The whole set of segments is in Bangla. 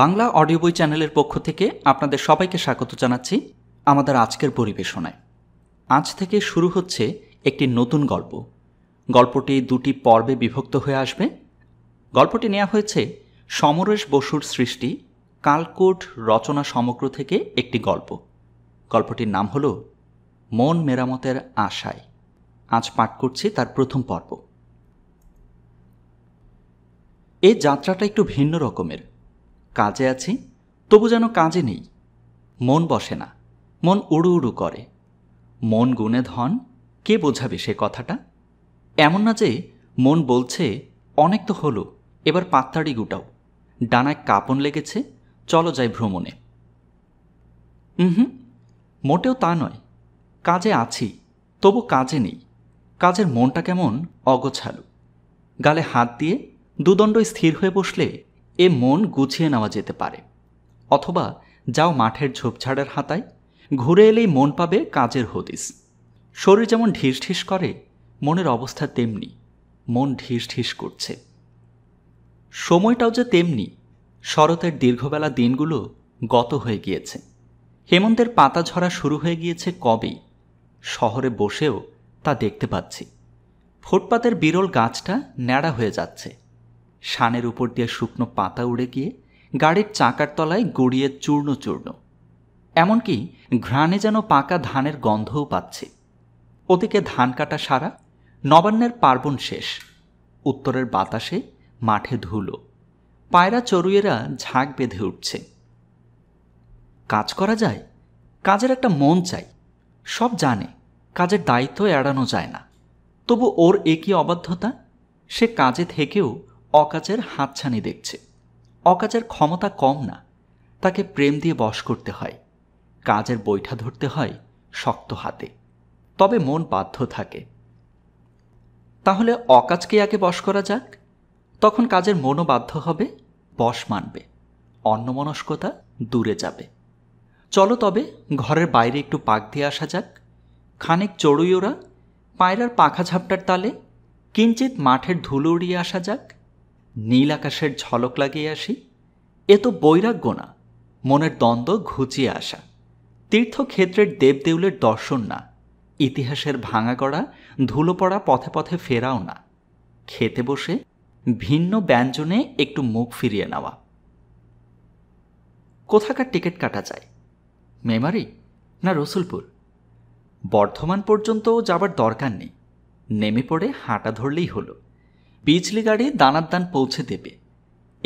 বাংলা অডিও বই চ্যানেলের পক্ষ থেকে আপনাদের সবাইকে স্বাগত জানাচ্ছি আমাদের আজকের পরিবেশনায় আজ থেকে শুরু হচ্ছে একটি নতুন গল্প গল্পটি দুটি পর্বে বিভক্ত হয়ে আসবে গল্পটি নেওয়া হয়েছে সমরেশ বসুর সৃষ্টি কালকোট রচনা সমগ্র থেকে একটি গল্প গল্পটির নাম হল মন মেরামতের আশায় আজ পাঠ করছি তার প্রথম পর্ব এই যাত্রাটা একটু ভিন্ন রকমের কাজে আছি তবু যেন কাজে নেই মন বসে না মন উড়ু উড়ু করে মন গুণে ধন কে বোঝাবে সে কথাটা এমন না যে মন বলছে অনেক তো হলো এবার পাত্তাড়ি গুটাও ডানায় কাপন লেগেছে চলো যাই ভ্রমণে হুম মোটেও তা নয় কাজে আছি তবু কাজে নেই কাজের মনটা কেমন অগোছালু গালে হাত দিয়ে দুদণ্ড স্থির হয়ে বসলে এ মন গুছিয়ে নেওয়া যেতে পারে অথবা যাও মাঠের ঝোপঝাড়ের হাতায় ঘুরে এলেই মন পাবে কাজের হদিস শরীর যেমন ঢিস ঢিস করে মনের অবস্থা তেমনি মন ঢিস ঢিস করছে সময়টাও যে তেমনি শরতের দীর্ঘবেলা দিনগুলো গত হয়ে গিয়েছে হেমন্তের পাতা ঝরা শুরু হয়ে গিয়েছে কবেই শহরে বসেও তা দেখতে পাচ্ছি ফুটপাতের বিরল গাছটা ন্যাড়া হয়ে যাচ্ছে শানের উপর দিয়ে শুকনো পাতা উড়ে গিয়ে গাড়ির চাকার তলায় গড়িয়ে চূর্ণ চূর্ণ এমনকি ঘ্রাণে যেন পাকা ধানের গন্ধও পাচ্ছে ওদিকে ধান কাটা সারা নবান্নের পার্বণ শেষ উত্তরের বাতাসে মাঠে ধুলো পায়রা চড়ুয়েরা ঝাঁক বেঁধে উঠছে কাজ করা যায় কাজের একটা মন চাই সব জানে কাজের দায়িত্ব এড়ানো যায় না তবু ওর একই অবাধ্যতা সে কাজে থেকেও অকাজের হাতছানি দেখছে অকাজের ক্ষমতা কম না তাকে প্রেম দিয়ে বশ করতে হয় কাজের বৈঠা ধরতে হয় শক্ত হাতে তবে মন বাধ্য থাকে তাহলে অকাজকে আগে বশ করা যাক তখন কাজের মনও বাধ্য হবে বশ মানবে অন্নমনস্কতা দূরে যাবে চলো তবে ঘরের বাইরে একটু পাক দিয়ে আসা যাক খানিক চড়ুই ওরা পায়রার পাখা ঝাপটার তালে কিঞ্চিত মাঠের ধুলো উড়িয়ে আসা যাক নীল আকাশের ঝলক লাগিয়ে আসি এ তো বৈরাগ্য না মনের দ্বন্দ্ব ঘুচিয়ে আসা তীর্থক্ষেত্রের দেবদেউলের দর্শন না ইতিহাসের ভাঙা করা ধুলো পড়া পথে পথে ফেরাও না খেতে বসে ভিন্ন ব্যঞ্জনে একটু মুখ ফিরিয়ে নেওয়া কোথাকার টিকিট কাটা যায় মেমারি না রসুলপুর বর্ধমান পর্যন্ত যাবার দরকার নেই নেমে পড়ে হাঁটা ধরলেই হলো বিজলি গাড়ি দানার দান পৌঁছে দেবে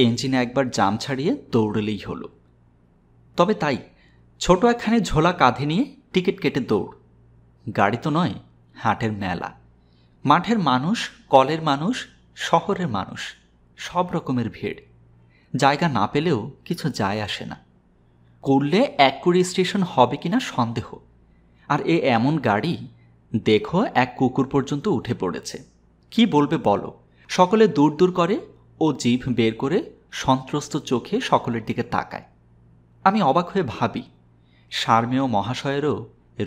ইঞ্জিনে একবার জাম ছাড়িয়ে দৌড়লেই হলো তবে তাই ছোট একখানে ঝোলা কাঁধে নিয়ে টিকিট কেটে দৌড় গাড়ি তো নয় হাটের মেলা মাঠের মানুষ কলের মানুষ শহরের মানুষ সব রকমের ভিড় জায়গা না পেলেও কিছু যায় আসে না করলে এক কুড়ি স্টেশন হবে কিনা সন্দেহ আর এ এমন গাড়ি দেখো এক কুকুর পর্যন্ত উঠে পড়েছে কি বলবে বলো সকলে দূর দূর করে ও জিভ বের করে সন্ত্রস্ত চোখে সকলের দিকে তাকায় আমি অবাক হয়ে ভাবি সার্মেয় মহাশয়েরও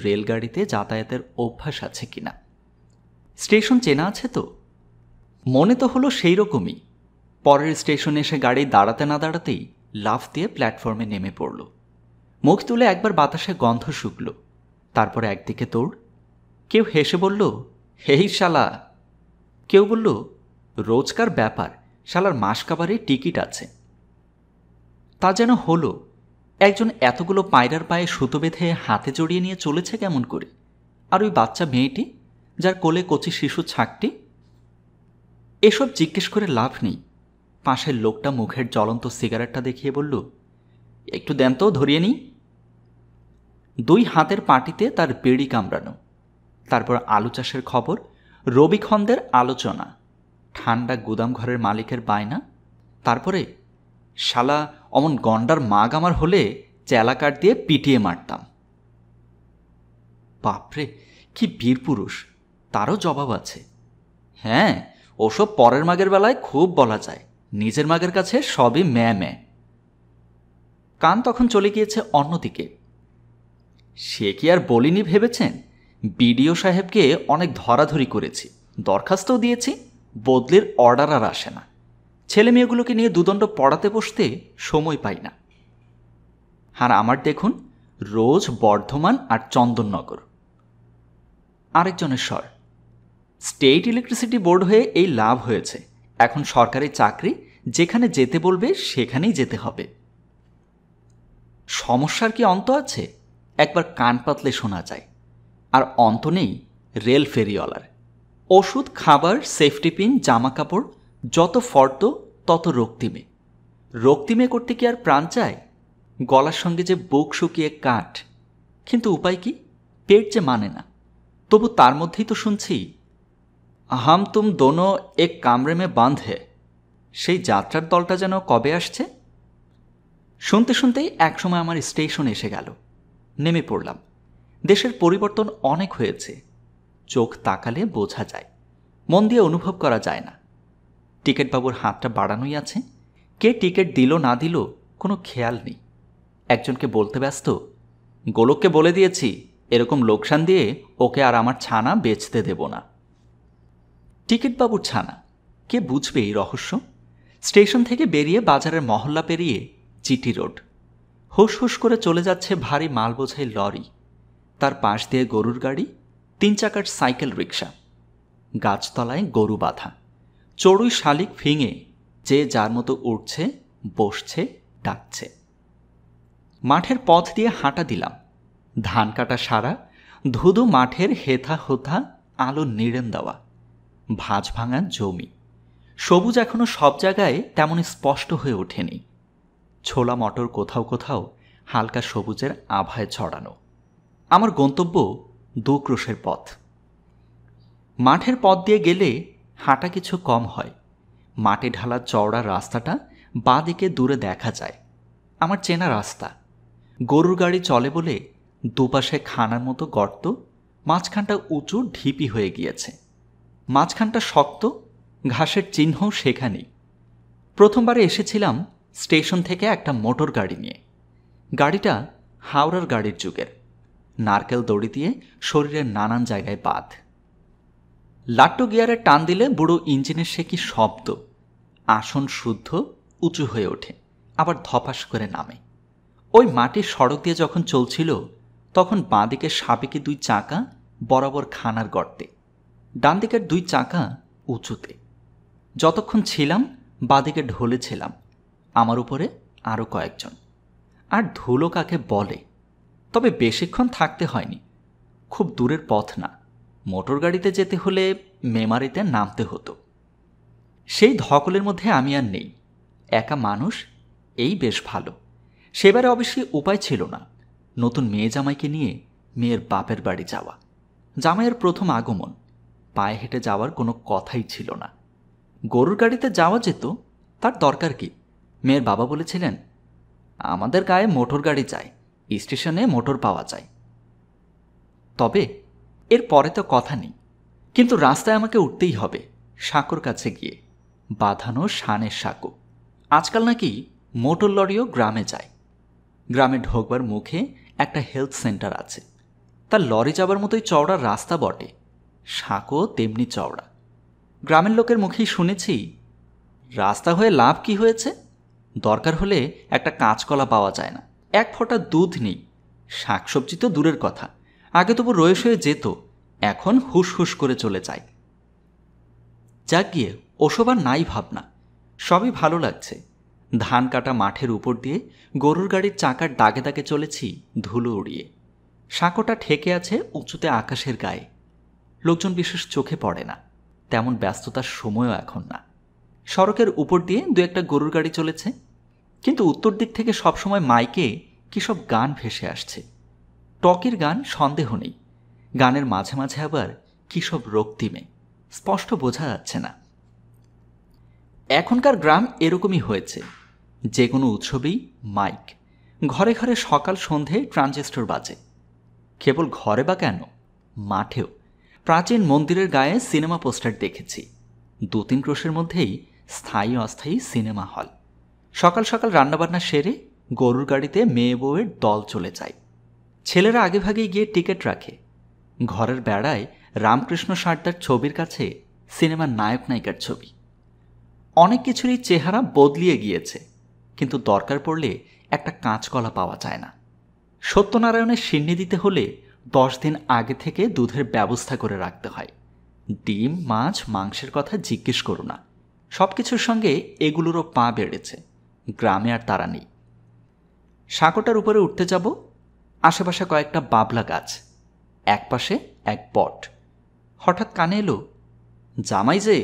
রেলগাড়িতে যাতায়াতের অভ্যাস আছে কিনা স্টেশন চেনা আছে তো মনে তো হলো সেই রকমই পরের স্টেশনে এসে গাড়ি দাঁড়াতে না দাঁড়াতেই লাফ দিয়ে প্ল্যাটফর্মে নেমে পড়ল মুখ তুলে একবার বাতাসে গন্ধ শুকল তারপরে একদিকে তোর কেউ হেসে বলল হেই শালা কেউ বলল রোজকার ব্যাপার শালার মাস কাবারে টিকিট আছে তা যেন হলো একজন এতগুলো পায়রার পায়ে সুতো বেঁধে হাতে জড়িয়ে নিয়ে চলেছে কেমন করে আর ওই বাচ্চা মেয়েটি যার কোলে কচি শিশু ছাকটি এসব জিজ্ঞেস করে লাভ নেই পাশের লোকটা মুখের জ্বলন্ত সিগারেটটা দেখিয়ে বলল একটু দেন তো ধরিয়ে নিই দুই হাতের পাটিতে তার বেড়ি কামড়ানো তারপর আলু চাষের খবর রবি খন্দের আলোচনা ঠান্ডা গুদাম ঘরের মালিকের বায়না তারপরে শালা অমন গন্ডার মাগ আমার হলে চেলাকাট দিয়ে পিটিয়ে মারতাম বাপরে কি বীর পুরুষ তারও জবাব আছে হ্যাঁ ওসব পরের মাগের বেলায় খুব বলা যায় নিজের মাগের কাছে সবই ম্যা ম্যা কান তখন চলে গিয়েছে অন্যদিকে সে কি আর বলিনি ভেবেছেন বিডিও সাহেবকে অনেক ধরাধরি করেছি দরখাস্তও দিয়েছি বদলির অর্ডার আর আসে না ছেলে মেয়েগুলোকে নিয়ে দুদণ্ড পড়াতে বসতে সময় পাই না আর আমার দেখুন রোজ বর্ধমান আর চন্দননগর আরেকজনের স্বর স্টেট ইলেকট্রিসিটি বোর্ড হয়ে এই লাভ হয়েছে এখন সরকারি চাকরি যেখানে যেতে বলবে সেখানেই যেতে হবে সমস্যার কি অন্ত আছে একবার কান পাতলে শোনা যায় আর অন্ত নেই রেল ফেরিওয়ালার ওষুধ খাবার সেফটি পিন জামা কাপড় যত ফর্দ তত রক্তিমে রক্তিমে করতে কি আর প্রাণ চায় গলার সঙ্গে যে বুক শুকিয়ে কাঠ কিন্তু উপায় কি পেট যে মানে না তবু তার মধ্যেই তো শুনছি আহাম তুম দোনো এক কামরে মে বাঁধে সেই যাত্রার দলটা যেন কবে আসছে শুনতে শুনতেই একসময় আমার স্টেশন এসে গেল নেমে পড়লাম দেশের পরিবর্তন অনেক হয়েছে চোখ তাকালে বোঝা যায় মন দিয়ে অনুভব করা যায় না টিকিটবাবুর হাতটা বাড়ানোই আছে কে টিকিট দিল না দিল কোনো খেয়াল নেই একজনকে বলতে ব্যস্ত গোলককে বলে দিয়েছি এরকম লোকসান দিয়ে ওকে আর আমার ছানা বেচতে দেব না টিকিটবাবুর ছানা কে বুঝবে এই রহস্য স্টেশন থেকে বেরিয়ে বাজারের মহল্লা পেরিয়ে চিটি রোড হুস হুস করে চলে যাচ্ছে ভারী মালবোঝাই লরি তার পাশ দিয়ে গরুর গাড়ি তিন চাকার সাইকেল রিক্সা গাছতলায় গরু বাঁধা চড়ুই শালিক ফিঙে যে যার মতো উঠছে বসছে ডাকছে মাঠের পথ দিয়ে হাঁটা দিলাম ধান কাটা সারা ধুধু মাঠের হেথা হোথা আলো নিড়েন দেওয়া ভাঁজ ভাঙা জমি সবুজ এখনও সব জায়গায় তেমন স্পষ্ট হয়ে ওঠেনি ছোলা মটর কোথাও কোথাও হালকা সবুজের আভায় ছড়ানো আমার গন্তব্য দুক্রোশের ক্রোশের পথ মাঠের পথ দিয়ে গেলে হাঁটা কিছু কম হয় মাটি ঢালা চওড়া রাস্তাটা বা দিকে দূরে দেখা যায় আমার চেনা রাস্তা গরুর গাড়ি চলে বলে দুপাশে খানার মতো গর্ত মাঝখানটা উঁচু ঢিপি হয়ে গিয়েছে মাঝখানটা শক্ত ঘাসের চিহ্ন সেখানেই প্রথমবারে এসেছিলাম স্টেশন থেকে একটা মোটর গাড়ি নিয়ে গাড়িটা হাওড়ার গাড়ির যুগের নারকেল দড়ি দিয়ে শরীরের নানান জায়গায় বাঁধ লাট্টু গিয়ারে টান দিলে বুড়ো ইঞ্জিনের সে কি শব্দ আসন শুদ্ধ উঁচু হয়ে ওঠে আবার ধপাস করে নামে ওই মাটির সড়ক দিয়ে যখন চলছিল তখন বাঁদিকের সাবেকি দুই চাকা বরাবর খানার গর্তে ডান দিকের দুই চাকা উঁচুতে যতক্ষণ ছিলাম বাঁদিকে ঢলেছিলাম আমার উপরে আরও কয়েকজন আর ধুলো কাকে বলে তবে বেশিক্ষণ থাকতে হয়নি খুব দূরের পথ না মোটর গাড়িতে যেতে হলে মেমারিতে নামতে হতো সেই ধকলের মধ্যে আমি আর নেই একা মানুষ এই বেশ ভালো সেবারে অবশ্যই উপায় ছিল না নতুন মেয়ে জামাইকে নিয়ে মেয়ের বাপের বাড়ি যাওয়া জামাইয়ের প্রথম আগমন পায়ে হেঁটে যাওয়ার কোনো কথাই ছিল না গরুর গাড়িতে যাওয়া যেত তার দরকার কি মেয়ের বাবা বলেছিলেন আমাদের গায়ে মোটর গাড়ি যায় স্টেশনে মোটর পাওয়া যায় তবে এর পরে তো কথা নেই কিন্তু রাস্তায় আমাকে উঠতেই হবে সাঁকোর কাছে গিয়ে বাঁধানো শানের সাঁকো আজকাল নাকি মোটর লরিও গ্রামে যায় গ্রামে ঢোকবার মুখে একটা হেলথ সেন্টার আছে তার লরি যাবার মতোই চওড়ার রাস্তা বটে সাঁকো তেমনি চওড়া গ্রামের লোকের মুখেই শুনেছি রাস্তা হয়ে লাভ কি হয়েছে দরকার হলে একটা কাঁচকলা পাওয়া যায় না এক ফোঁটা দুধ নেই শাকসবজি তো দূরের কথা আগে তবু রয়েস হয়ে যেত এখন হুস হুস করে চলে যায় যাক গিয়ে ওসবার নাই ভাবনা সবই ভালো লাগছে ধান কাটা মাঠের উপর দিয়ে গরুর গাড়ির চাকার দাগে দাগে চলেছি ধুলো উড়িয়ে সাঁকোটা ঠেকে আছে উঁচুতে আকাশের গায়ে লোকজন বিশেষ চোখে পড়ে না তেমন ব্যস্ততার সময়ও এখন না সড়কের উপর দিয়ে দু একটা গরুর গাড়ি চলেছে কিন্তু উত্তর দিক থেকে সবসময় মাইকে কিসব গান ভেসে আসছে টকের গান সন্দেহ নেই গানের মাঝে মাঝে আবার কিসব রক্তিমে স্পষ্ট বোঝা যাচ্ছে না এখনকার গ্রাম এরকমই হয়েছে যে কোনো উৎসবেই মাইক ঘরে ঘরে সকাল সন্ধে ট্রানজিস্টর বাজে কেবল ঘরে বা কেন মাঠেও প্রাচীন মন্দিরের গায়ে সিনেমা পোস্টার দেখেছি দু তিন ক্রোশের মধ্যেই স্থায়ী অস্থায়ী সিনেমা হল সকাল সকাল রান্নাবান্না সেরে গরুর গাড়িতে মেয়ে বউয়ের দল চলে যায় ছেলেরা আগেভাগেই গিয়ে টিকিট রাখে ঘরের বেড়ায় রামকৃষ্ণ সারদার ছবির কাছে সিনেমার নায়ক নায়িকার ছবি অনেক কিছুরই চেহারা বদলিয়ে গিয়েছে কিন্তু দরকার পড়লে একটা কাঁচকলা পাওয়া যায় না সত্যনারায়ণের সিন্নি দিতে হলে দশ দিন আগে থেকে দুধের ব্যবস্থা করে রাখতে হয় ডিম মাছ মাংসের কথা জিজ্ঞেস করো না সব কিছুর সঙ্গে এগুলোরও পা বেড়েছে গ্রামে আর তারা নেই সাঁকোটার উপরে উঠতে যাব আশেপাশে কয়েকটা বাবলা গাছ একপাশে এক পট হঠাৎ কানে এলো জামাই যে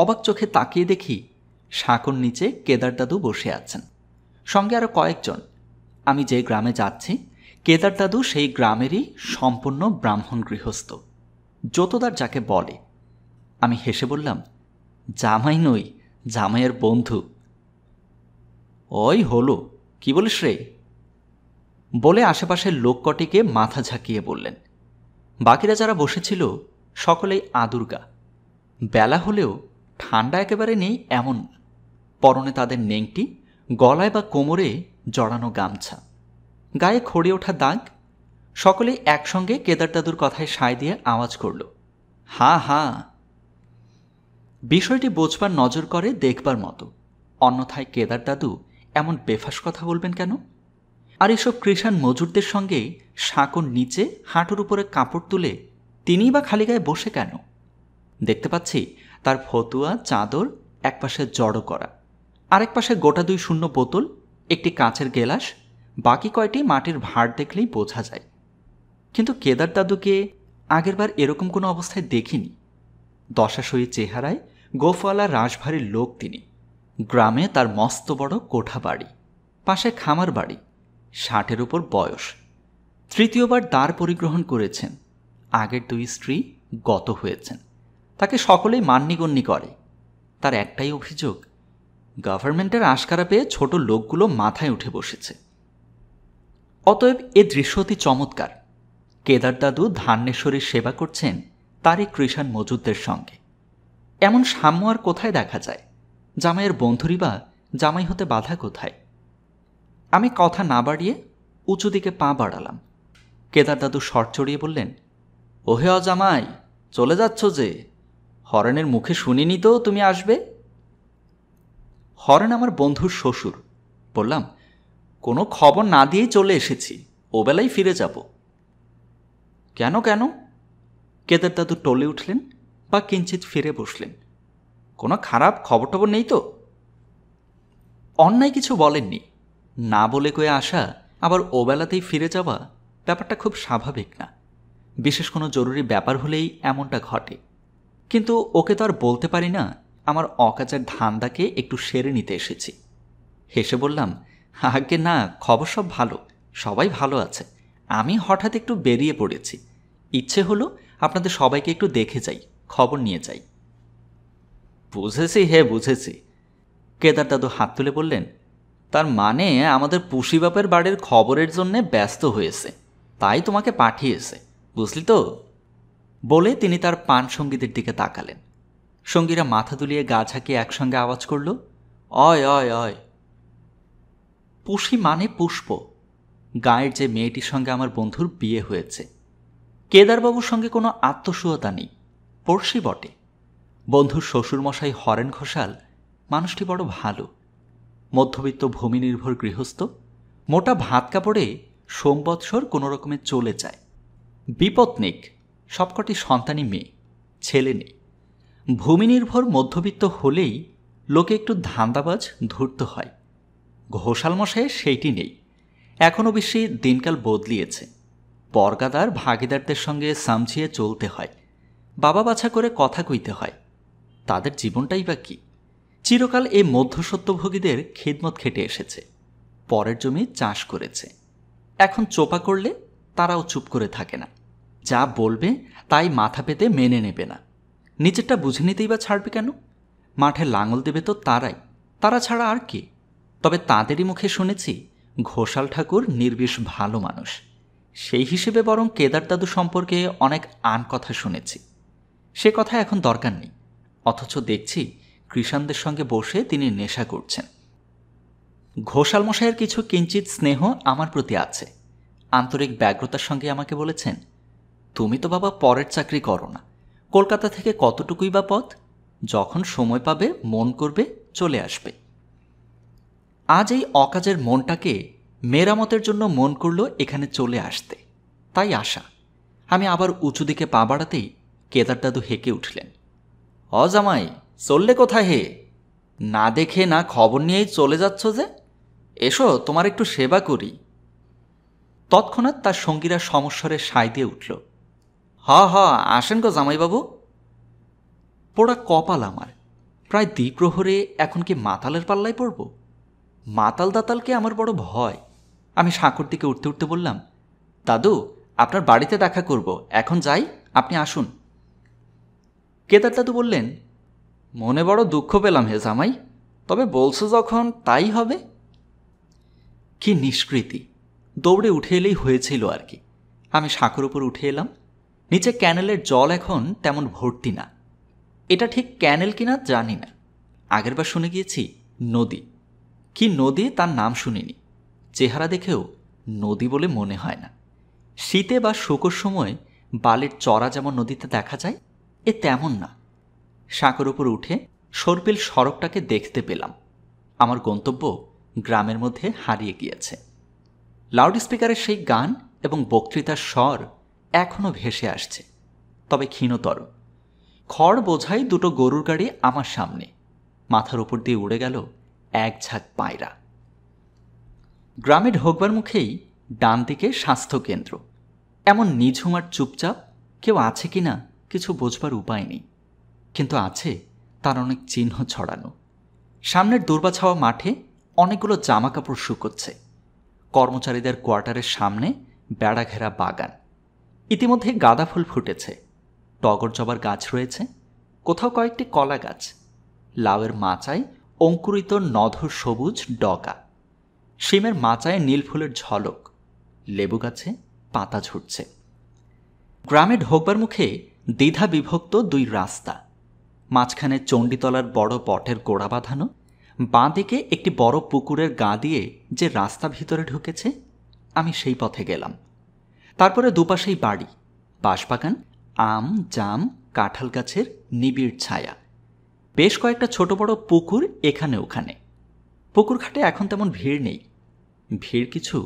অবাক চোখে তাকিয়ে দেখি সাঁকোর নিচে কেদার দাদু বসে আছেন সঙ্গে আরও কয়েকজন আমি যে গ্রামে যাচ্ছি কেদার দাদু সেই গ্রামেরই সম্পূর্ণ ব্রাহ্মণ গৃহস্থ যতদার যাকে বলে আমি হেসে বললাম জামাই নই জামাইয়ের বন্ধু ওই হলো কি বলিস রে বলে আশেপাশের লোক কটিকে মাথা ঝাঁকিয়ে বললেন বাকিরা যারা বসেছিল সকলেই আদুর্গা বেলা হলেও ঠান্ডা একেবারে নেই এমন পরনে তাদের নেংটি গলায় বা কোমরে জড়ানো গামছা গায়ে খড়ে ওঠা দাগ সকলেই একসঙ্গে কেদার দাদুর কথায় সায় দিয়ে আওয়াজ করল হা হা বিষয়টি বোঝবার নজর করে দেখবার মতো অন্যথায় কেদার দাদু এমন বেফাস কথা বলবেন কেন আর এসব কৃষাণ মজুরদের সঙ্গে সাঁকোর নিচে হাঁটুর উপরে কাপড় তুলে তিনিই বা খালি গায়ে বসে কেন দেখতে পাচ্ছি তার ফতুয়া চাদর একপাশে জড়ো করা আরেক পাশে গোটা দুই শূন্য বোতল একটি কাঁচের গেলাস বাকি কয়টি মাটির ভার দেখলেই বোঝা যায় কিন্তু কেদার দাদুকে আগেরবার এরকম কোনো অবস্থায় দেখিনি দশাশয়ী চেহারায় গোফওয়ালা রাশভারীর লোক তিনি গ্রামে তার মস্ত বড় কোঠা বাড়ি পাশে খামার বাড়ি ষাটের উপর বয়স তৃতীয়বার দ্বার পরিগ্রহণ করেছেন আগের দুই স্ত্রী গত হয়েছেন তাকে সকলেই মান্যিগণ্যি করে তার একটাই অভিযোগ গভর্নমেন্টের আশকারা পেয়ে ছোট লোকগুলো মাথায় উঠে বসেছে অতএব এ অতি চমৎকার কেদার দাদু ধান্যেশ্বরীর সেবা করছেন তারই কৃষাণ মজুদদের সঙ্গে এমন সাম্য আর কোথায় দেখা যায় জামাইয়ের বন্ধুরই বা জামাই হতে বাধা কোথায় আমি কথা না বাড়িয়ে উঁচু দিকে পা বাড়ালাম কেদার দাদু শর্ট চড়িয়ে বললেন ওহে অজামাই চলে যাচ্ছ যে হরেনের মুখে শুনিনি তো তুমি আসবে হরেন আমার বন্ধুর শ্বশুর বললাম কোনো খবর না দিয়েই চলে এসেছি ওবেলাই ফিরে যাব কেন কেন কেদার দাদু টলে উঠলেন বা কিঞ্চিত ফিরে বসলেন কোনো খারাপ খবর টবর নেই তো অন্যায় কিছু বলেননি না বলে কয়ে আসা আবার ওবেলাতেই ফিরে যাওয়া ব্যাপারটা খুব স্বাভাবিক না বিশেষ কোনো জরুরি ব্যাপার হলেই এমনটা ঘটে কিন্তু ওকে তো আর বলতে পারি না আমার অকাচার ধান্দাকে একটু সেরে নিতে এসেছি হেসে বললাম আগে না খবর সব ভালো সবাই ভালো আছে আমি হঠাৎ একটু বেরিয়ে পড়েছি ইচ্ছে হলো আপনাদের সবাইকে একটু দেখে যাই খবর নিয়ে যাই বুঝেছি হে বুঝেছি কেদার দাদু হাত তুলে বললেন তার মানে আমাদের পুষি বাপের বাড়ির খবরের জন্যে ব্যস্ত হয়েছে তাই তোমাকে পাঠিয়েছে বুঝলি তো বলে তিনি তার পান সঙ্গীদের দিকে তাকালেন সঙ্গীরা মাথা তুলিয়ে গা ঝাঁকিয়ে একসঙ্গে আওয়াজ করল অয় অয় অয় পুষি মানে পুষ্প গাঁয়ের যে মেয়েটির সঙ্গে আমার বন্ধুর বিয়ে হয়েছে কেদারবাবুর সঙ্গে কোনো আত্মসূয়তা নেই পড়শি বটে বন্ধুর শ্বশুরমশাই হরেন ঘোষাল মানুষটি বড় ভালো মধ্যবিত্ত ভূমি নির্ভর গৃহস্থ মোটা ভাত কাপড়ে সোমবৎসর কোনো রকমে চলে যায় বিপত্নিক সবকটি সন্তানই মেয়ে ছেলে নেই ভূমি নির্ভর মধ্যবিত্ত হলেই লোকে একটু ধান্দাবাজ ধূর্ত হয় ঘোষালমশায় সেইটি নেই এখনও বেশি দিনকাল বদলিয়েছে বর্গাদার ভাগিদারদের সঙ্গে সামঝিয়ে চলতে হয় বাবা বাছা করে কথা কইতে হয় তাদের জীবনটাই বা কী চিরকাল এই মধ্যসত্যভোগীদের খেদমত খেটে এসেছে পরের জমি চাষ করেছে এখন চোপা করলে তারাও চুপ করে থাকে না যা বলবে তাই মাথা পেতে মেনে নেবে না নিজেরটা বুঝে নিতেই বা ছাড়বে কেন মাঠে লাঙল দেবে তো তারাই তারা ছাড়া আর কে তবে তাদেরই মুখে শুনেছি ঘোষাল ঠাকুর নির্বিষ ভালো মানুষ সেই হিসেবে বরং কেদার দাদু সম্পর্কে অনেক আন কথা শুনেছি সে কথা এখন দরকার নেই অথচ দেখছি কৃষানদের সঙ্গে বসে তিনি নেশা করছেন ঘোষালমশাইয়ের কিছু কিঞ্চিত স্নেহ আমার প্রতি আছে আন্তরিক ব্যগ্রতার সঙ্গে আমাকে বলেছেন তুমি তো বাবা পরের চাকরি করো না কলকাতা থেকে কতটুকুই বা পথ যখন সময় পাবে মন করবে চলে আসবে আজ এই অকাজের মনটাকে মেরামতের জন্য মন করল এখানে চলে আসতে তাই আশা আমি আবার উঁচু দিকে পা বাড়াতেই কেদারদাদু হেঁকে উঠলেন অজামাই চললে কোথায় হে না দেখে না খবর নিয়েই চলে যাচ্ছ যে এসো তোমার একটু সেবা করি তৎক্ষণাৎ তার সঙ্গীরা সমস্বরে সাই দিয়ে উঠল হ হ আসেন গো জামাইবাবু পোড়া কপাল আমার প্রায় দ্বিপ্রহরে এখন কি মাতালের পাল্লায় পড়ব মাতাল দাতালকে আমার বড় ভয় আমি সাঁকুর দিকে উঠতে উঠতে বললাম দাদু আপনার বাড়িতে দেখা করব এখন যাই আপনি আসুন কেদার দাদু বললেন মনে বড় দুঃখ পেলাম হে জামাই তবে বলছো যখন তাই হবে কি নিষ্কৃতি দৌড়ে উঠে এলেই হয়েছিল আর কি আমি সাঁকর উপর উঠে এলাম নিচে ক্যানেলের জল এখন তেমন ভর্তি না এটা ঠিক ক্যানেল কিনা জানি না আগেরবার শুনে গিয়েছি নদী কি নদী তার নাম শুনিনি চেহারা দেখেও নদী বলে মনে হয় না শীতে বা শোকর সময় বালির চড়া যেমন নদীতে দেখা যায় এ তেমন না সাঁকোর উপর উঠে সর্পিল সড়কটাকে দেখতে পেলাম আমার গন্তব্য গ্রামের মধ্যে হারিয়ে গিয়েছে লাউড স্পিকারের সেই গান এবং বক্তৃতার স্বর এখনও ভেসে আসছে তবে ক্ষীণতর খড় বোঝাই দুটো গরুর গাড়ি আমার সামনে মাথার উপর দিয়ে উড়ে গেল এক ঝাঁক পায়রা গ্রামে ঢোকবার মুখেই ডান দিকে স্বাস্থ্যকেন্দ্র এমন নিঝুমার চুপচাপ কেউ আছে কি না কিছু বোঝবার উপায় নেই কিন্তু আছে তার অনেক চিহ্ন ছড়ানো সামনের দূর্বাছাওয়া মাঠে অনেকগুলো জামাকাপড় শুকোচ্ছে কর্মচারীদের কোয়ার্টারের সামনে বেড়া ঘেরা বাগান ইতিমধ্যে গাঁদা ফুল ফুটেছে টগর জবার গাছ রয়েছে কোথাও কয়েকটি কলা গাছ লাউয়ের মাচায় অঙ্কুরিত নধ সবুজ ডগা শিমের মাচায় নীল ফুলের ঝলক লেবু গাছে পাতা ঝুটছে গ্রামে ঢোকবার মুখে দ্বিধা বিভক্ত দুই রাস্তা মাঝখানে চণ্ডীতলার বড় পটের গোড়া বাঁধানো বাঁ দিকে একটি বড় পুকুরের গা দিয়ে যে রাস্তা ভিতরে ঢুকেছে আমি সেই পথে গেলাম তারপরে দুপাশেই বাড়ি বাঁশবাগান আম জাম কাঁঠাল গাছের নিবিড় ছায়া বেশ কয়েকটা ছোট বড় পুকুর এখানে ওখানে পুকুর ঘাটে এখন তেমন ভিড় নেই ভিড় কিছু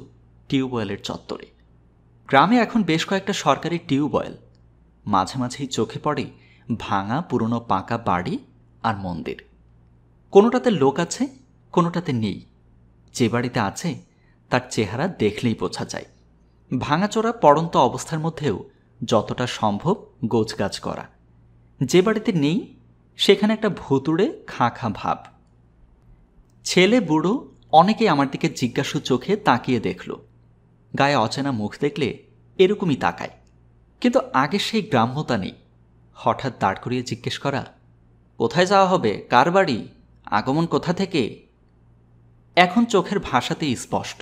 টিউবওয়েলের চত্বরে গ্রামে এখন বেশ কয়েকটা সরকারি টিউবওয়েল মাঝে মাঝেই চোখে পড়ে ভাঙা পুরনো পাকা বাড়ি আর মন্দির কোনোটাতে লোক আছে কোনোটাতে নেই যে বাড়িতে আছে তার চেহারা দেখলেই বোঝা যায় ভাঙাচোরা পড়ন্ত অবস্থার মধ্যেও যতটা সম্ভব গোছগাছ করা যে বাড়িতে নেই সেখানে একটা ভুতুড়ে খাঁ খাঁ ভাব ছেলে বুড়ো অনেকেই আমার দিকে জিজ্ঞাসু চোখে তাকিয়ে দেখল গায়ে অচেনা মুখ দেখলে এরকমই তাকায় কিন্তু আগে সেই গ্রাম্যতা নেই হঠাৎ দাঁড় করিয়ে জিজ্ঞেস করা কোথায় যাওয়া হবে কার বাড়ি আগমন কোথা থেকে এখন চোখের ভাষাতেই স্পষ্ট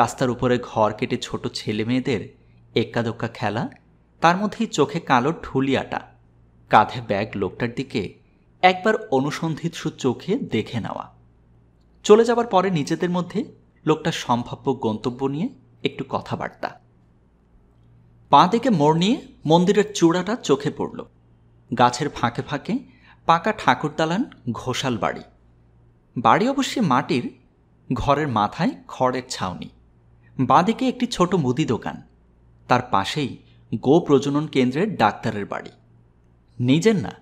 রাস্তার উপরে ঘর কেটে ছোট ছেলে মেয়েদের এক্কাদোক্কা খেলা তার মধ্যেই চোখে কালো ঢুলিয়াটা কাঁধে ব্যাগ লোকটার দিকে একবার সু চোখে দেখে নেওয়া চলে যাবার পরে নিজেদের মধ্যে লোকটার সম্ভাব্য গন্তব্য নিয়ে একটু কথাবার্তা পা দিকে মোড় নিয়ে মন্দিরের চূড়াটা চোখে পড়ল গাছের ফাঁকে ফাঁকে পাকা ঠাকুর ঘোষাল বাড়ি বাড়ি অবশ্যই মাটির ঘরের মাথায় খড়ের ছাউনি বাঁদিকে একটি ছোট মুদি দোকান তার পাশেই গো প্রজনন কেন্দ্রের ডাক্তারের বাড়ি নিজের না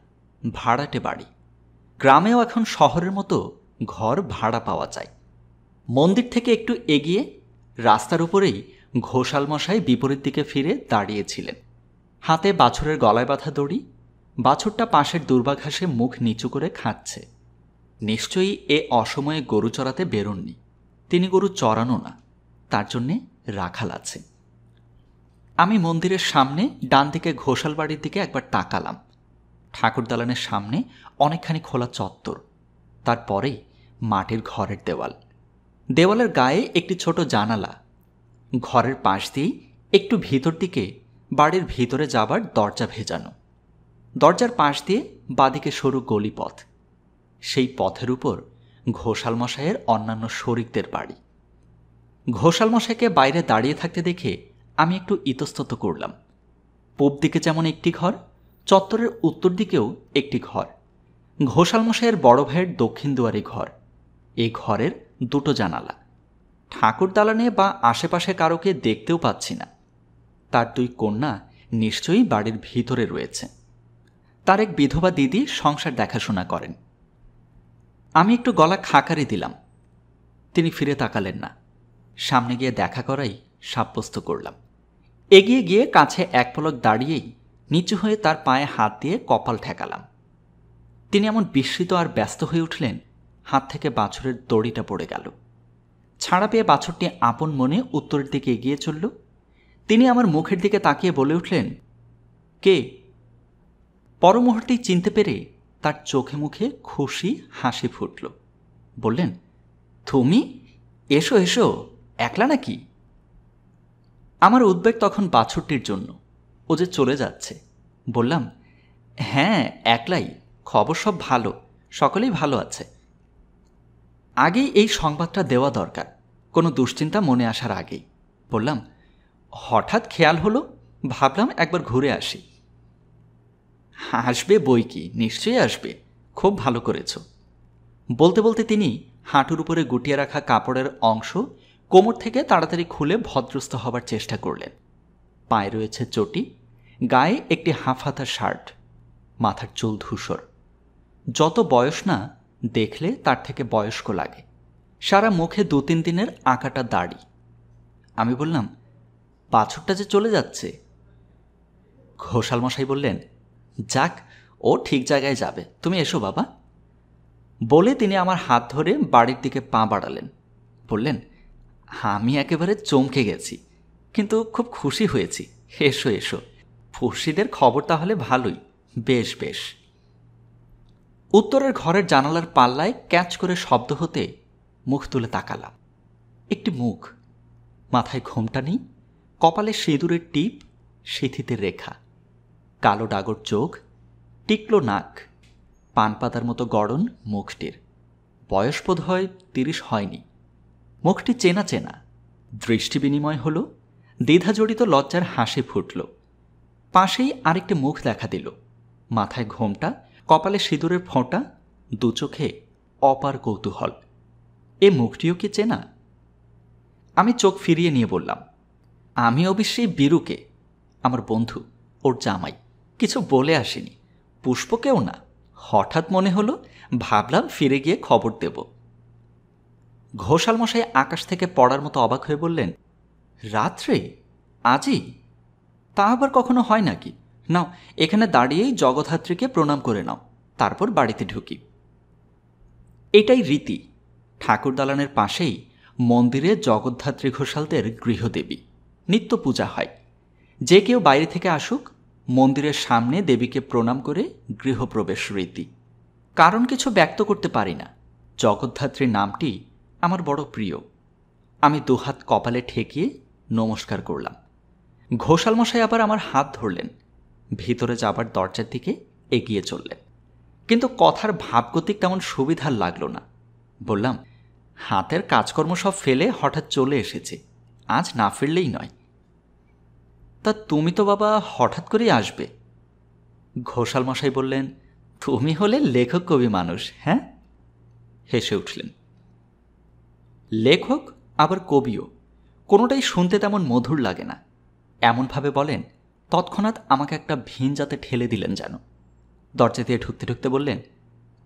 ভাড়াটে বাড়ি গ্রামেও এখন শহরের মতো ঘর ভাড়া পাওয়া যায় মন্দির থেকে একটু এগিয়ে রাস্তার উপরেই ঘোষালমশাই বিপরীত দিকে ফিরে দাঁড়িয়েছিলেন হাতে বাছুরের গলায় বাঁধা দড়ি বাছুরটা পাশের দুর্বাঘাসে মুখ নিচু করে খাচ্ছে নিশ্চয়ই এ অসময়ে গরু চড়াতে বেরোননি তিনি গরু চড়ানো না তার জন্যে রাখাল আছে আমি মন্দিরের সামনে ডান দিকে ঘোষাল বাড়ির দিকে একবার তাকালাম ঠাকুর দালানের সামনে অনেকখানি খোলা চত্বর তারপরেই মাটির ঘরের দেওয়াল দেওয়ালের গায়ে একটি ছোট জানালা ঘরের পাশ দিয়েই একটু ভিতর দিকে বাড়ির ভিতরে যাবার দরজা ভেজানো দরজার পাশ দিয়ে বাদিকে সরু গলিপথ সেই পথের উপর ঘোষালমশাইয়ের অন্যান্য শরিকদের বাড়ি ঘোষালমশাইকে বাইরে দাঁড়িয়ে থাকতে দেখে আমি একটু ইতস্তত করলাম পূব দিকে যেমন একটি ঘর চত্বরের উত্তর দিকেও একটি ঘর ঘোষালমশাইয়ের বড় ভাইয়ের দক্ষিণ দুয়ারি ঘর এই ঘরের দুটো জানালা ঠাকুর দালানে বা আশেপাশে কারোকে দেখতেও পাচ্ছি না তার দুই কন্যা নিশ্চয়ই বাড়ির ভিতরে রয়েছে তার এক বিধবা দিদি সংসার দেখাশোনা করেন আমি একটু গলা খাকারি দিলাম তিনি ফিরে তাকালেন না সামনে গিয়ে দেখা করাই সাব্যস্ত করলাম এগিয়ে গিয়ে কাছে এক পলক দাঁড়িয়েই নিচু হয়ে তার পায়ে হাত দিয়ে কপাল ঠেকালাম তিনি এমন বিস্মিত আর ব্যস্ত হয়ে উঠলেন হাত থেকে বাছুরের দড়িটা পড়ে গেল ছাড়া পেয়ে বাছরটি আপন মনে উত্তরের দিকে এগিয়ে চলল তিনি আমার মুখের দিকে তাকিয়ে বলে উঠলেন কে মুহূর্তেই চিনতে পেরে তার চোখে মুখে খুশি হাসি ফুটল বললেন তুমি এসো এসো একলা নাকি আমার উদ্বেগ তখন বাছুরটির জন্য ও যে চলে যাচ্ছে বললাম হ্যাঁ একলাই খবর সব ভালো সকলেই ভালো আছে আগেই এই সংবাদটা দেওয়া দরকার কোনো দুশ্চিন্তা মনে আসার আগেই বললাম হঠাৎ খেয়াল হলো ভাবলাম একবার ঘুরে আসি আসবে বই কি নিশ্চয়ই আসবে খুব ভালো করেছ বলতে বলতে তিনি হাঁটুর উপরে গুটিয়ে রাখা কাপড়ের অংশ কোমর থেকে তাড়াতাড়ি খুলে ভদ্রস্থ হবার চেষ্টা করলেন পায়ে রয়েছে চটি গায়ে একটি হাফ হাতা শার্ট মাথার চুল ধূসর যত বয়স না দেখলে তার থেকে বয়স্ক লাগে সারা মুখে দু তিন দিনের আঁকাটা দাড়ি আমি বললাম পাছরটা যে চলে যাচ্ছে ঘোষাল মশাই বললেন যাক ও ঠিক জায়গায় যাবে তুমি এসো বাবা বলে তিনি আমার হাত ধরে বাড়ির দিকে পা বাড়ালেন বললেন আমি একেবারে চমকে গেছি কিন্তু খুব খুশি হয়েছি এসো এসো ফুর্সিদের খবর তাহলে ভালোই বেশ বেশ উত্তরের ঘরের জানালার পাল্লায় ক্যাচ করে শব্দ হতে মুখ তুলে তাকালাম একটি মুখ মাথায় ঘোমটা নেই কপালে সিঁদুরের টিপ সিথিতে রেখা কালো ডাগর চোখ টিকলো নাক পানপাতার মতো গড়ন মুখটির বয়স বোধ হয় তিরিশ হয়নি মুখটি চেনা চেনা দৃষ্টি বিনিময় দ্বিধা দ্বিধাজড়িত লজ্জার হাসি ফুটল পাশেই আরেকটি মুখ দেখা দিল মাথায় ঘোমটা কপালে সিঁদুরের ফোঁটা দু চোখে অপার কৌতূহল এ মুখটিও কি চেনা আমি চোখ ফিরিয়ে নিয়ে বললাম আমি অবশ্যই বীরুকে আমার বন্ধু ওর জামাই কিছু বলে আসিনি পুষ্পকেও না হঠাৎ মনে হলো ভাবলাম ফিরে গিয়ে খবর দেব ঘোষাল মশাই আকাশ থেকে পড়ার মতো অবাক হয়ে বললেন রাত্রে আজই তা আবার কখনো হয় নাকি নাও এখানে দাঁড়িয়েই জগধাত্রীকে প্রণাম করে নাও তারপর বাড়িতে ঢুকি এটাই রীতি ঠাকুর দালানের পাশেই মন্দিরে জগদ্ধাত্রী ঘোষালদের গৃহদেবী নিত্য পূজা হয় যে কেউ বাইরে থেকে আসুক মন্দিরের সামনে দেবীকে প্রণাম করে গৃহপ্রবেশ রীতি কারণ কিছু ব্যক্ত করতে পারি না জগদ্ধাত্রী নামটি আমার বড় প্রিয় আমি দুহাত কপালে ঠেকিয়ে নমস্কার করলাম ঘোষালমশাই আবার আমার হাত ধরলেন ভিতরে যাবার দরজার দিকে এগিয়ে চললেন কিন্তু কথার ভাবগতিক তেমন সুবিধার লাগলো না বললাম হাতের কাজকর্ম সব ফেলে হঠাৎ চলে এসেছি আজ না ফিরলেই নয় তা তুমি তো বাবা হঠাৎ করেই আসবে ঘোষাল মশাই বললেন তুমি হলে লেখক কবি মানুষ হ্যাঁ হেসে উঠলেন লেখক আবার কবিও কোনোটাই শুনতে তেমন মধুর লাগে না এমনভাবে বলেন তৎক্ষণাৎ আমাকে একটা ভিন যাতে ঠেলে দিলেন যেন দরজা দিয়ে ঢুকতে ঢুকতে বললেন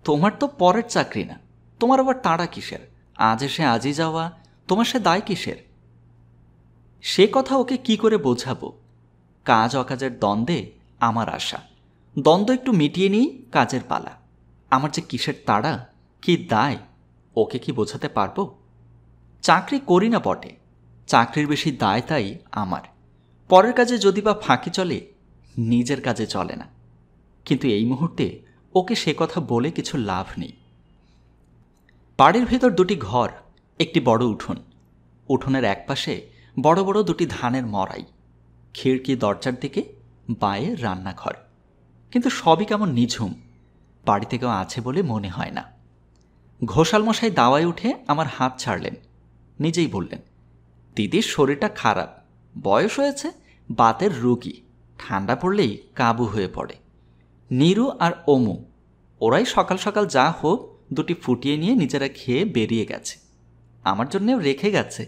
তোমার তো পরের চাকরি না তোমার আবার তাঁরা কিসের আজ এসে আজই যাওয়া তোমার সে দায় কিসের সে কথা ওকে কি করে বোঝাবো কাজ অকাজের দ্বন্দ্বে আমার আশা দ্বন্দ্ব একটু মিটিয়ে নিই কাজের পালা আমার যে কিসের তাড়া কি দায় ওকে কি বোঝাতে পারবো চাকরি করি না বটে চাকরির বেশি দায় তাই আমার পরের কাজে যদি বা ফাঁকি চলে নিজের কাজে চলে না কিন্তু এই মুহূর্তে ওকে সে কথা বলে কিছু লাভ নেই বাড়ির ভেতর দুটি ঘর একটি বড় উঠোন উঠোনের একপাশে বড় বড় দুটি ধানের মরাই খিড়কি দরজার দিকে বায়ে রান্নাঘর কিন্তু সবই কেমন নিঝুম বাড়িতে কেউ আছে বলে মনে হয় না ঘোষালমশাই দাওয়ায় উঠে আমার হাত ছাড়লেন নিজেই বললেন দিদির শরীরটা খারাপ বয়স হয়েছে বাতের রুগী ঠান্ডা পড়লেই কাবু হয়ে পড়ে নীরু আর অমু ওরাই সকাল সকাল যা হোক দুটি ফুটিয়ে নিয়ে নিজেরা খেয়ে বেরিয়ে গেছে আমার জন্যেও রেখে গেছে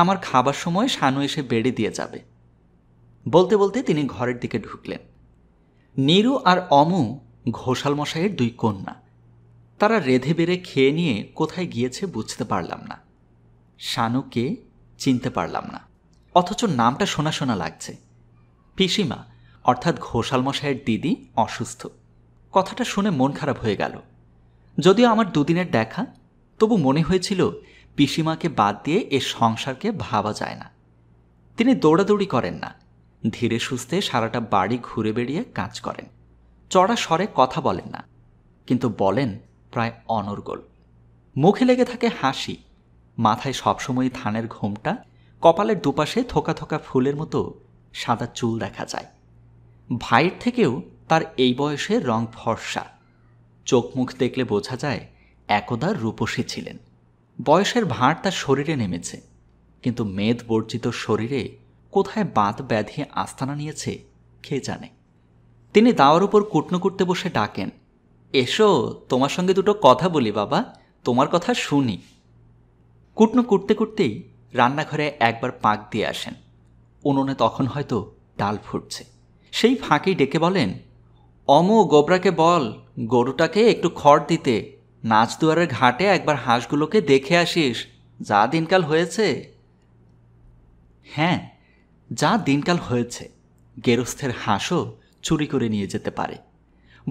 আমার খাবার সময় শানু এসে বেড়ে দিয়ে যাবে বলতে বলতে তিনি ঘরের দিকে ঢুকলেন নীরু আর অমু ঘোষাল মশাইয়ের দুই কন্যা তারা রেধে বেড়ে খেয়ে নিয়ে কোথায় গিয়েছে বুঝতে পারলাম না শানুকে চিনতে পারলাম না অথচ নামটা শোনা শোনা লাগছে পিসিমা অর্থাৎ ঘোষাল মশাইয়ের দিদি অসুস্থ কথাটা শুনে মন খারাপ হয়ে গেল যদিও আমার দুদিনের দেখা তবু মনে হয়েছিল পিসিমাকে বাদ দিয়ে এ সংসারকে ভাবা যায় না তিনি দৌড়াদৌড়ি করেন না ধীরে সুস্থে সারাটা বাড়ি ঘুরে বেড়িয়ে কাজ করেন চড়া স্বরে কথা বলেন না কিন্তু বলেন প্রায় অনর্গল মুখে লেগে থাকে হাসি মাথায় সবসময় ধানের ঘুমটা কপালের দুপাশে থোকা থোকা ফুলের মতো সাদা চুল দেখা যায় ভাইয়ের থেকেও তার এই বয়সে রং ফর্সা চোখ মুখ দেখলে বোঝা যায় একদা রূপসী ছিলেন বয়সের ভাঁড় তার শরীরে নেমেছে কিন্তু মেদ বর্জিত শরীরে কোথায় বাত ব্যাধি আস্তানা নিয়েছে কে জানে তিনি দাওয়ার উপর কুটনো করতে বসে ডাকেন এসো তোমার সঙ্গে দুটো কথা বলি বাবা তোমার কথা শুনি কুটনো করতে করতেই রান্নাঘরে একবার পাক দিয়ে আসেন উনুনে তখন হয়তো ডাল ফুটছে সেই ফাঁকেই ডেকে বলেন অমো গোবরাকে বল গরুটাকে একটু খড় দিতে নাচ দুয়ারের ঘাটে একবার হাঁসগুলোকে দেখে আসিস যা দিনকাল হয়েছে হ্যাঁ যা দিনকাল হয়েছে গেরস্থের হাঁসও চুরি করে নিয়ে যেতে পারে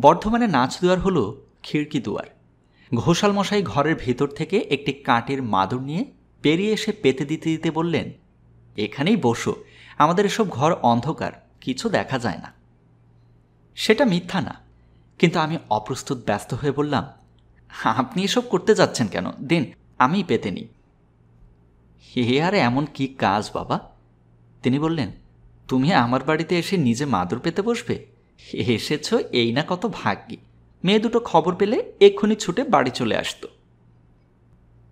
বর্ধমানে নাচ দুয়ার হলো খিড়কি দুয়ার ঘোষাল মশাই ঘরের ভেতর থেকে একটি কাঠের মাদুর নিয়ে পেরিয়ে এসে পেতে দিতে দিতে বললেন এখানেই বসো আমাদের এসব ঘর অন্ধকার কিছু দেখা যায় না সেটা মিথ্যা না কিন্তু আমি অপ্রস্তুত ব্যস্ত হয়ে বললাম আপনি এসব করতে যাচ্ছেন কেন দিন আমি পেতে নিই হে আর এমন কি কাজ বাবা তিনি বললেন তুমি আমার বাড়িতে এসে নিজে মাদুর পেতে বসবে এসেছ এই না কত ভাগ্যি মেয়ে দুটো খবর পেলে এক্ষুনি ছুটে বাড়ি চলে আসতো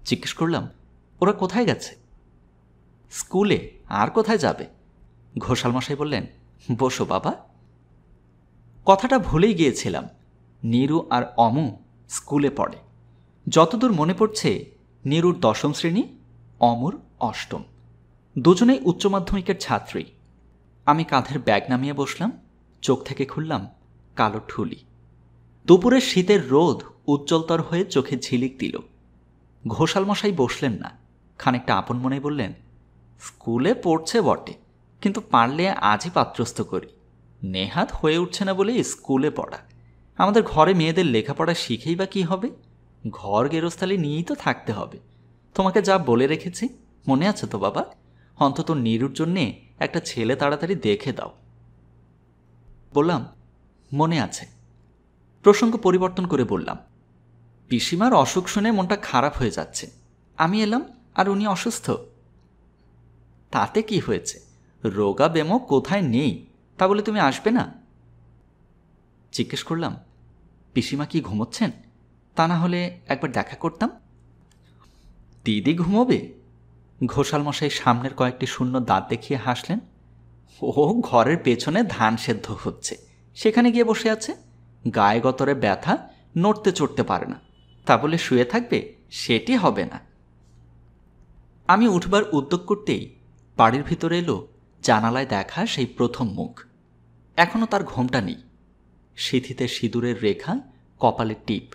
জিজ্ঞেস করলাম ওরা কোথায় গেছে স্কুলে আর কোথায় যাবে ঘোষালমশাই বললেন বসো বাবা কথাটা ভুলেই গিয়েছিলাম নীরু আর অমু স্কুলে পড়ে যতদূর মনে পড়ছে নীরুর দশম শ্রেণী অমুর অষ্টম দুজনেই উচ্চ মাধ্যমিকের ছাত্রী আমি কাঁধের ব্যাগ নামিয়ে বসলাম চোখ থেকে খুললাম কালো ঠুলি দুপুরের শীতের রোদ উজ্জ্বলতর হয়ে চোখে ঝিলিক দিল ঘোষালমশাই বসলেন না খানিকটা আপন মনে বললেন স্কুলে পড়ছে বটে কিন্তু পারলে আজই পাত্রস্থ করি নেহাত হয়ে উঠছে না বলে স্কুলে পড়া আমাদের ঘরে মেয়েদের লেখাপড়া শিখেই বা কী হবে ঘর গেরস্থালি নিয়েই তো থাকতে হবে তোমাকে যা বলে রেখেছি মনে আছে তো বাবা অন্তত নিরুর জন্যে একটা ছেলে তাড়াতাড়ি দেখে দাও বললাম মনে আছে প্রসঙ্গ পরিবর্তন করে বললাম পিসিমার অসুখ শুনে মনটা খারাপ হয়ে যাচ্ছে আমি এলাম আর উনি অসুস্থ তাতে কি হয়েছে রোগা বেমো কোথায় নেই তা বলে তুমি আসবে না জিজ্ঞেস করলাম পিসিমা কি ঘুমোচ্ছেন তা না হলে একবার দেখা করতাম দিদি ঘুমোবে ঘোষালমশাই সামনের কয়েকটি শূন্য দাঁত দেখিয়ে হাসলেন ও ঘরের পেছনে ধান সেদ্ধ হচ্ছে সেখানে গিয়ে বসে আছে গায়ে গতরে ব্যথা নড়তে চড়তে পারে না তা বলে শুয়ে থাকবে সেটি হবে না আমি উঠবার উদ্যোগ করতেই বাড়ির ভিতরে এলো জানালায় দেখা সেই প্রথম মুখ এখনও তার ঘোমটা নেই সিথিতে সিঁদুরের রেখা কপালের টিপ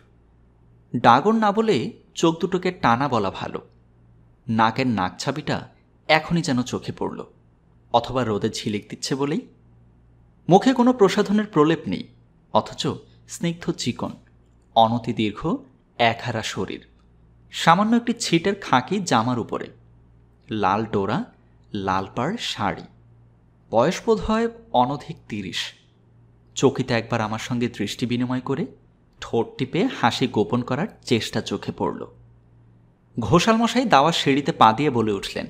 ডাগর না বলে চোখ দুটোকে টানা বলা ভালো নাকের নাকছাবিটা এখনই যেন চোখে পড়ল অথবা রোদে ঝিলিক দিচ্ছে বলেই মুখে কোনো প্রসাধনের প্রলেপ নেই অথচ স্নিগ্ধ চিকন অনতি দীর্ঘ একহারা শরীর সামান্য একটি ছিটের খাঁকি জামার উপরে লাল ডোরা লাল পাড় শাড়ি বয়স বোধ হয় অনধিক তিরিশ চকিতে একবার আমার সঙ্গে দৃষ্টি বিনিময় করে ঠোঁট টিপে হাসি গোপন করার চেষ্টা চোখে পড়ল ঘোষালমশাই দাওয়ার সিঁড়িতে পা দিয়ে বলে উঠলেন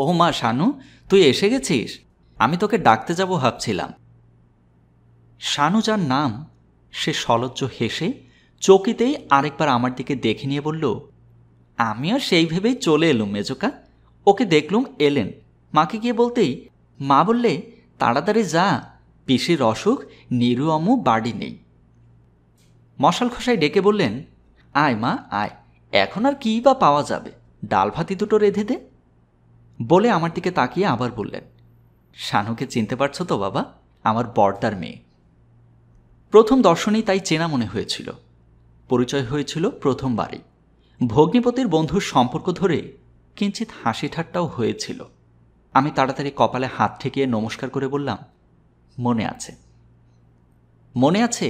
ও মা শানু তুই এসে গেছিস আমি তোকে ডাকতে যাব ভাবছিলাম শানু যার নাম সে সলজ্জ হেসে চকিতেই আরেকবার আমার দিকে দেখে নিয়ে বলল আমিও সেই ভেবেই চলে এলুম মেজোকা ওকে দেখলুম এলেন মাকে গিয়ে বলতেই মা বললে তাড়াতাড়ি যা পিসির অসুখ নিরু অমু বাড়ি নেই মশাল খসাই ডেকে বললেন আয় মা আয় এখন আর কী বা পাওয়া যাবে ডাল ভাতি দুটো রেঁধে দে বলে আমার দিকে তাকিয়ে আবার বললেন শানুকে চিনতে পারছো তো বাবা আমার বর্দার মেয়ে প্রথম দর্শনেই তাই চেনা মনে হয়েছিল পরিচয় হয়েছিল প্রথমবারই ভগ্নিপতির বন্ধুর সম্পর্ক ধরে কিঞ্চিত হাসি ঠাট্টাও হয়েছিল আমি তাড়াতাড়ি কপালে হাত ঠেকিয়ে নমস্কার করে বললাম মনে আছে মনে আছে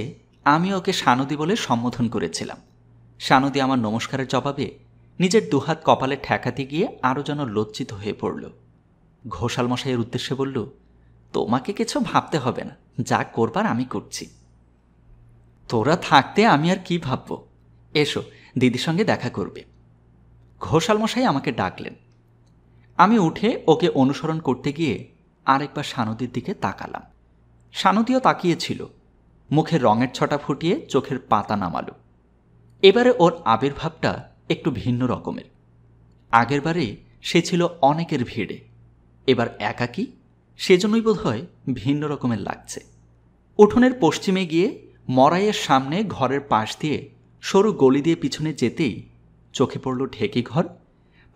আমি ওকে সানদি বলে সম্বোধন করেছিলাম সানদি আমার নমস্কারের জবাবে নিজের দুহাত কপালে ঠেকাতে গিয়ে আরও যেন লজ্জিত হয়ে পড়ল ঘোষাল মশাইয়ের উদ্দেশ্যে বলল তোমাকে কিছু ভাবতে হবে না যা করবার আমি করছি তোরা থাকতে আমি আর কি ভাবব এসো দিদির সঙ্গে দেখা করবে ঘোষালমশাই আমাকে ডাকলেন আমি উঠে ওকে অনুসরণ করতে গিয়ে আরেকবার সানদির দিকে তাকালাম সানদিও তাকিয়েছিল মুখে রঙের ছটা ফুটিয়ে চোখের পাতা নামালো এবারে ওর আবির্ভাবটা একটু ভিন্ন রকমের আগেরবারে সে ছিল অনেকের ভিড়ে এবার একাকি সেজন্যই বোধ হয় ভিন্ন রকমের লাগছে উঠোনের পশ্চিমে গিয়ে মরাইয়ের সামনে ঘরের পাশ দিয়ে সরু গলি দিয়ে পিছনে যেতেই চোখে পড়ল ঢেকি ঘর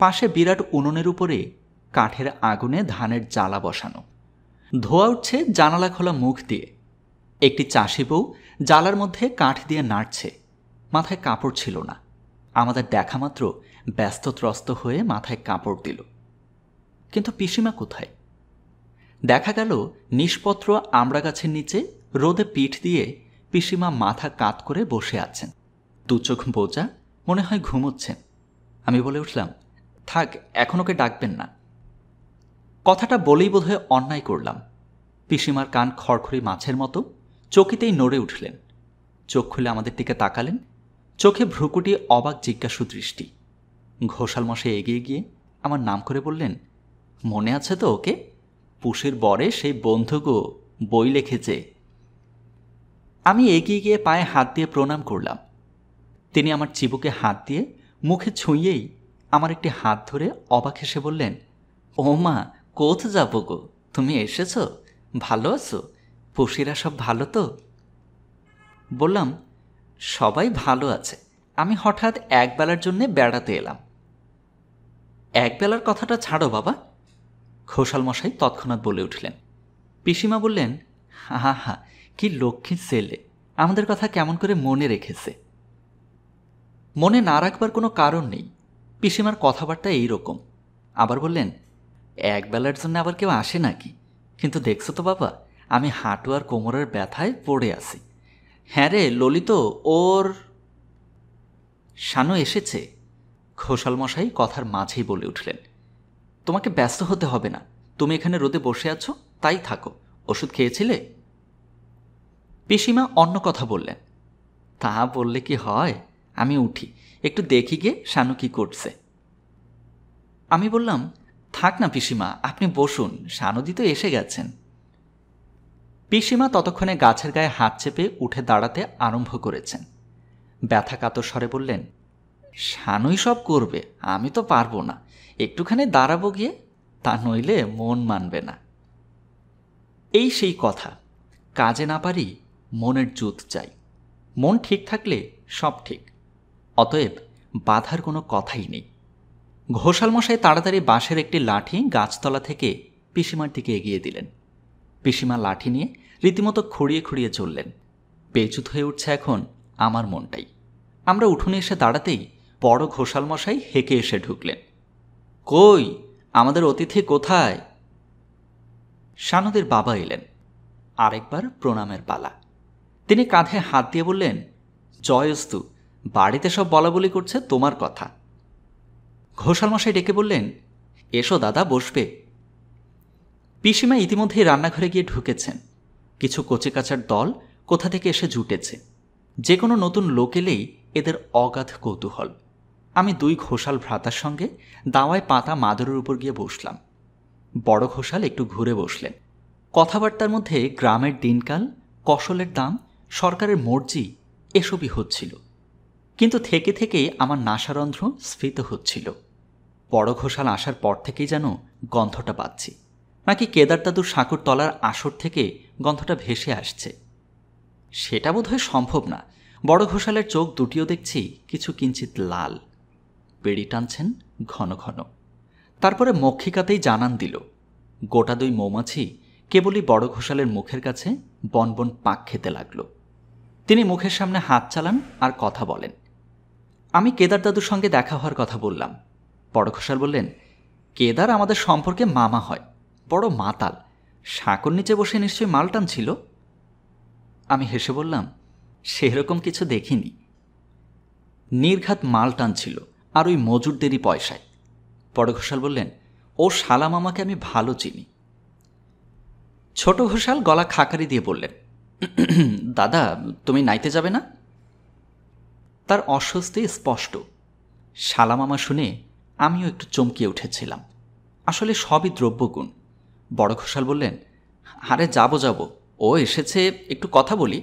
পাশে বিরাট উনুনের উপরে কাঠের আগুনে ধানের জ্বালা বসানো ধোয়া উঠছে জানালা খোলা মুখ দিয়ে একটি চাষি বউ জ্বালার মধ্যে কাঠ দিয়ে নাড়ছে মাথায় কাপড় ছিল না আমাদের দেখা মাত্র ব্যস্তত্রস্ত হয়ে মাথায় কাপড় দিল কিন্তু পিসিমা কোথায় দেখা গেল নিষ্পত্র আমড়া গাছের নিচে রোদে পিঠ দিয়ে পিসিমা মাথা কাত করে বসে আছেন দু চোখ বোঝা মনে হয় ঘুমোচ্ছেন আমি বলে উঠলাম থাক এখন ওকে ডাকবেন না কথাটা বলেই বোধহয় অন্যায় করলাম পিসিমার কান খড়খড়ি মাছের মতো চকিতেই নড়ে উঠলেন চোখ খুলে আমাদের দিকে তাকালেন চোখে ভ্রুকুটি অবাক জিজ্ঞাসু দৃষ্টি ঘোষাল মশাই এগিয়ে গিয়ে আমার নাম করে বললেন মনে আছে তো ওকে পুষের বরে সেই বন্ধুগো বই লেখেছে আমি এগিয়ে গিয়ে পায়ে হাত দিয়ে প্রণাম করলাম তিনি আমার চিবুকে হাত দিয়ে মুখে ছুঁয়েই আমার একটি হাত ধরে অবাক হেসে বললেন ও মা কোথ যাবো গো তুমি এসেছ ভালো আছো পশিরা সব ভালো তো বললাম সবাই ভালো আছে আমি হঠাৎ একবেলার জন্যে বেড়াতে এলাম একবেলার কথাটা ছাড়ো বাবা ঘোষাল মশাই তৎক্ষণাৎ বলে উঠলেন পিসিমা বললেন হা হা কি লক্ষ্মী ছেলে আমাদের কথা কেমন করে মনে রেখেছে মনে না রাখবার কোনো কারণ নেই পিসিমার কথাবার্তা এই রকম আবার বললেন একবেলার জন্য আবার কেউ আসে নাকি কিন্তু দেখছো তো বাবা আমি হাঁটু আর কোমরের ব্যথায় পড়ে আছি হ্যাঁ রে ললিত ওর শানু এসেছে মশাই কথার মাঝেই বলে উঠলেন তোমাকে ব্যস্ত হতে হবে না তুমি এখানে রোদে বসে আছো তাই থাকো ওষুধ খেয়েছিলে পিসিমা অন্য কথা বললেন তা বললে কি হয় আমি উঠি একটু দেখি গিয়ে শানু কি করছে আমি বললাম থাক না পিসিমা আপনি বসুন শানুদি তো এসে গেছেন পিসিমা ততক্ষণে গাছের গায়ে হাত চেপে উঠে দাঁড়াতে আরম্ভ করেছেন ব্যথা কাতর স্বরে বললেন শানুই সব করবে আমি তো পারবো না একটুখানি দাঁড়াবো গিয়ে তা নইলে মন মানবে না এই সেই কথা কাজে না পারি মনের জুত চাই মন ঠিক থাকলে সব ঠিক অতএব বাধার কোনো কথাই নেই ঘোষালমশাই তাড়াতাড়ি বাঁশের একটি লাঠি গাছতলা থেকে পিসিমার দিকে এগিয়ে দিলেন পিসিমা লাঠি নিয়ে রীতিমতো খড়িয়ে খড়িয়ে চললেন পেচুত হয়ে উঠছে এখন আমার মনটাই আমরা উঠোনে এসে দাঁড়াতেই বড় ঘোষালমশাই হেঁকে এসে ঢুকলেন কই আমাদের অতিথি কোথায় সানদের বাবা এলেন আরেকবার প্রণামের পালা তিনি কাঁধে হাত দিয়ে বললেন জয়স্তু বাড়িতে সব বলাবলি করছে তোমার কথা ঘোষালমশাই ডেকে বললেন এসো দাদা বসবে পিসিমা ইতিমধ্যেই রান্নাঘরে গিয়ে ঢুকেছেন কিছু কচিকাচার দল কোথা থেকে এসে জুটেছে যে কোনো নতুন লোক এলেই এদের অগাধ কৌতূহল আমি দুই ঘোষাল ভ্রাতার সঙ্গে দাওয়ায় পাতা মাদুরের উপর গিয়ে বসলাম বড় ঘোষাল একটু ঘুরে বসলেন কথাবার্তার মধ্যে গ্রামের দিনকাল কসলের দাম সরকারের মর্জি এসবই হচ্ছিল কিন্তু থেকে থেকে আমার নাসারন্ধ্র স্ফীত হচ্ছিল বড় ঘোষাল আসার পর থেকেই যেন গন্ধটা পাচ্ছি নাকি কেদারদাদুর সাঁকুর তলার আসর থেকে গন্ধটা ভেসে আসছে সেটা বোধহয় সম্ভব না বড় ঘোষালের চোখ দুটিও দেখছি কিছু কিঞ্চিত লাল পেড়ি টানছেন ঘন ঘন তারপরে মক্ষিকাতেই জানান দিল গোটা দুই মৌমাছি কেবলই বড় ঘোষালের মুখের কাছে বনবন পাক খেতে লাগল তিনি মুখের সামনে হাত চালান আর কথা বলেন আমি কেদার দাদুর সঙ্গে দেখা হওয়ার কথা বললাম বড় ঘোষাল বললেন কেদার আমাদের সম্পর্কে মামা হয় বড় মাতাল সাঁকর নিচে বসে নিশ্চয়ই মালটান ছিল আমি হেসে বললাম সেরকম কিছু দেখিনি নির্ঘাত মালটান ছিল আর ওই মজুরদেরই পয়সায় বড় ঘোষাল বললেন ও শালা মামাকে আমি ভালো চিনি ছোট ঘোষাল গলা খাকারি দিয়ে বললেন দাদা তুমি নাইতে যাবে না তার অস্বস্তি স্পষ্ট সালামামা শুনে আমিও একটু চমকে উঠেছিলাম আসলে সবই দ্রব্যগুণ বড় ঘোষাল বললেন আরে যাবো যাবো ও এসেছে একটু কথা বলি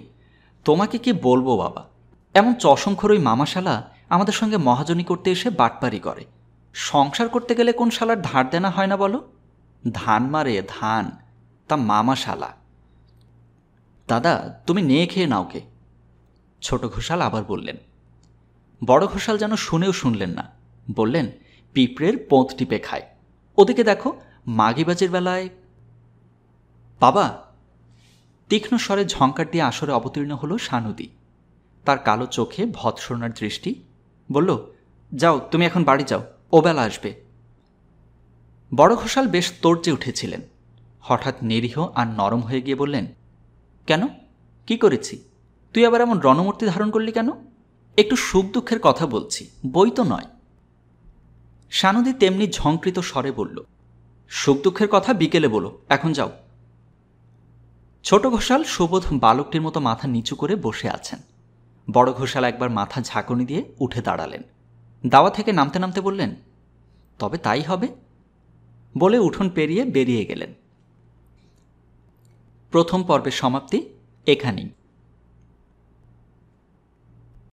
তোমাকে কি বলবো বাবা এমন চশঙ্কর ওই মামাশালা আমাদের সঙ্গে মহাজনী করতে এসে বাটপারি করে সংসার করতে গেলে কোন শালার ধার দেনা হয় না বলো ধান মারে ধান তা মামাশালা দাদা তুমি নিয়ে খেয়ে নাওকে ছোট ঘোষাল আবার বললেন বড় ঘোষাল যেন শুনেও শুনলেন না বললেন পিঁপড়ের পোঁত টিপে খায় ওদিকে দেখো মাগিবাজের বেলায় বাবা তীক্ষ্ণ স্বরে ঝঙ্কার দিয়ে আসরে অবতীর্ণ হলো সানুদি তার কালো চোখে ভৎসনার দৃষ্টি বলল যাও তুমি এখন বাড়ি যাও ও বেলা আসবে বড় ঘোষাল বেশ তর্জে উঠেছিলেন হঠাৎ নিরীহ আর নরম হয়ে গিয়ে বললেন কেন কি করেছি তুই আবার এমন রণমূর্তি ধারণ করলি কেন একটু সুখ দুঃখের কথা বলছি বই তো নয় সানদী তেমনি ঝংকৃত স্বরে বলল সুখ দুঃখের কথা বিকেলে বলো এখন যাও ছোট ঘোষাল সুবোধ বালকটির মতো মাথা নিচু করে বসে আছেন বড় ঘোষাল একবার মাথা ঝাঁকুনি দিয়ে উঠে দাঁড়ালেন দাওয়া থেকে নামতে নামতে বললেন তবে তাই হবে বলে উঠোন পেরিয়ে বেরিয়ে গেলেন প্রথম পর্বের সমাপ্তি এখানেই